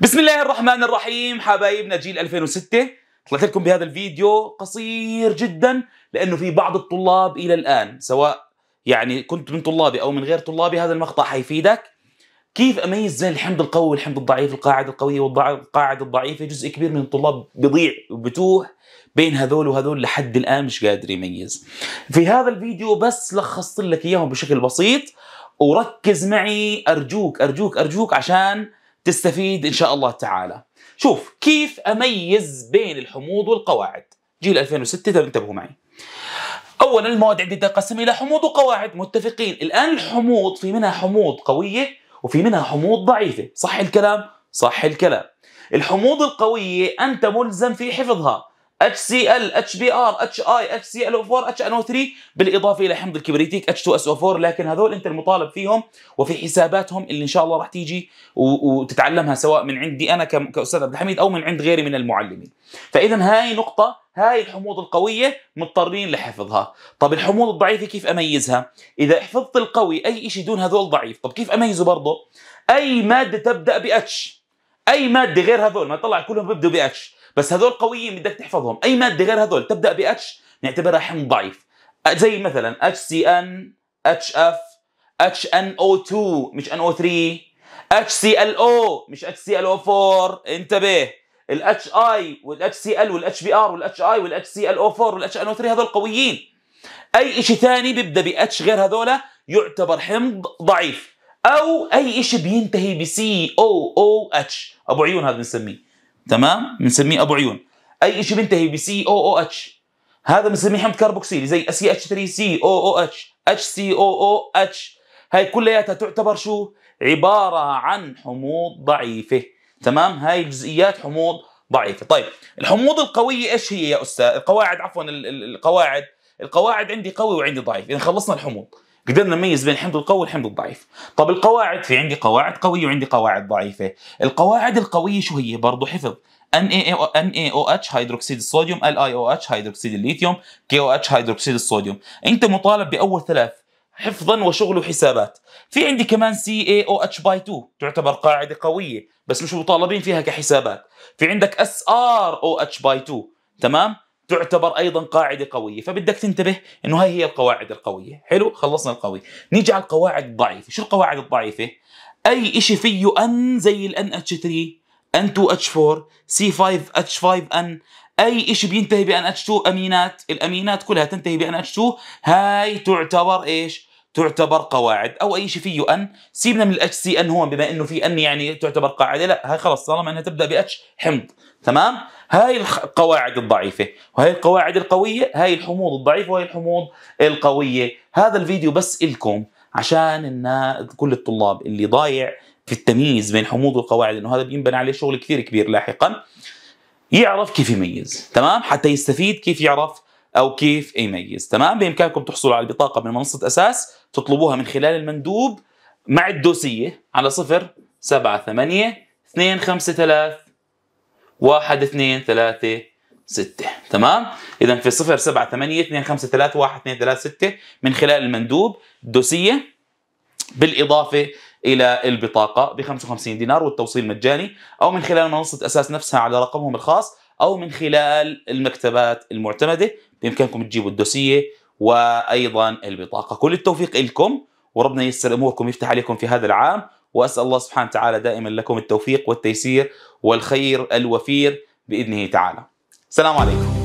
بسم الله الرحمن الرحيم حبايبنا جيل 2006 طلعت لكم بهذا الفيديو قصير جدا لانه في بعض الطلاب الى الان سواء يعني كنت من طلابي او من غير طلابي هذا المقطع حيفيدك كيف اميز بين الحمض القوي والحمض الضعيف القاعده القويه والقاعده الضعيفه جزء كبير من الطلاب بيضيع وبتوه بين هذول وهذول لحد الان مش قادر يميز في هذا الفيديو بس لخصت لك اياهم بشكل بسيط وركز معي ارجوك ارجوك ارجوك عشان تستفيد ان شاء الله تعالى شوف كيف اميز بين الحموض والقواعد جيل 2006 انتبهوا معي اولا المواد عندي تنقسم الى حموض وقواعد متفقين الان الحموض في منها حموض قويه وفي منها حموض ضعيفه صح الكلام صح الكلام الحموض القويه انت ملزم في حفظها HCl, HBr, HI, HClO4, HNO3 بالإضافة إلى حمض الكبريتيك H2SO4 لكن هذول أنت المطالب فيهم وفي حساباتهم اللي إن شاء الله راح تيجي وتتعلمها سواء من عندي أنا كأستاذ عبد الحميد أو من عند غيري من المعلمين فإذا هاي نقطة هاي الحموض القوية مضطرين لحفظها طب الحموض الضعيفة كيف أميزها؟ إذا حفظت القوي أي شيء دون هذول ضعيف طب كيف أميزه برضه؟ أي مادة تبدأ ب H أي مادة غير هذول ما طلع كلهم بيبدوا ب H بس هذول قويين بدك تحفظهم اي ماده غير هذول تبدا باتش نعتبرها حمض ضعيف زي مثلا اتش اتش سي ان اف اتش ان او 2 مش ان او 3 اتش سي ال او مش اتش سي ال او 4 انتبه ال والاتش وال ار وال اي وال سي وال او 4 وال او 3 هذول قويين اي شيء ثاني بيبدا ب غير هذول يعتبر حمض ضعيف او اي شيء بينتهي ب اتش ابو عيون هذا بنسميه تمام بنسميه ابو عيون اي شيء بينتهي ب سي او او اتش هذا بنسميه حمض كربوكسيلي زي سي اتش 3 سي او او اتش اتش سي او او اتش هاي كلياتها تعتبر شو عباره عن حموض ضعيفه تمام هاي الجزئيات حموض ضعيفه طيب الحموض القويه ايش هي يا استاذ القواعد عفوا القواعد القواعد عندي قوي وعندي ضعيف اذا خلصنا الحموض قدرنا نميز بين الحمض القوي والحمض الضعيف طب القواعد في عندي قواعد قويه وعندي قواعد ضعيفه القواعد القويه شو هي برضه حفظ ان اي او اتش هيدروكسيد الصوديوم ال اي او اتش هيدروكسيد الليثيوم كي او اتش هيدروكسيد الصوديوم انت مطالب باول ثلاث حفظا وشغل وحسابات في عندي كمان سي اي او اتش باي 2 تعتبر قاعده قويه بس مش مطالبين فيها كحسابات في عندك اس ار او اتش باي 2 تمام تعتبر ايضا قاعده قويه فبدك تنتبه انه هاي هي القواعد القويه حلو خلصنا القوي نيجي على القواعد الضعيفه شو القواعد الضعيفه اي شيء فيه ان زي الان اتش 3 ان 2 اتش 4 سي 5 اتش 5 ان اي شيء بينتهي بان اتش 2 امينات الامينات كلها تنتهي بان اتش 2 هاي تعتبر ايش تعتبر قواعد او اي شيء فيه ان سيبنا من الاتش سي ان هون بما انه في ان يعني تعتبر قاعده لا هاي خلص طالما انها تبدا باتش حمض تمام هاي القواعد الضعيفه وهي القواعد القويه هاي الحموض الضعيفه وهي الحموض القويه هذا الفيديو بس الكم عشان ان كل الطلاب اللي ضايع في التمييز بين الحموض والقواعد لانه هذا بينبنى عليه شغل كثير كبير لاحقا يعرف كيف يميز تمام حتى يستفيد كيف يعرف او كيف يميز تمام بامكانكم تحصلوا على البطاقه من منصه اساس تطلبوها من خلال المندوب مع الدوسيه على 0 7 8 2 5 3 1 2 3 6 تمام اذا في 0 7 8 2 5 3 1 2 3 6 من خلال المندوب الدوسيه بالاضافه الى البطاقه ب 55 دينار والتوصيل مجاني او من خلال منصه اساس نفسها على رقمهم الخاص او من خلال المكتبات المعتمده بامكانكم تجيبوا الدوسيه وايضا البطاقه كل التوفيق لكم وربنا ييسر اموركم ويفتح عليكم في هذا العام واسال الله سبحانه وتعالى دائما لكم التوفيق والتيسير والخير الوفير باذنه تعالى. السلام عليكم.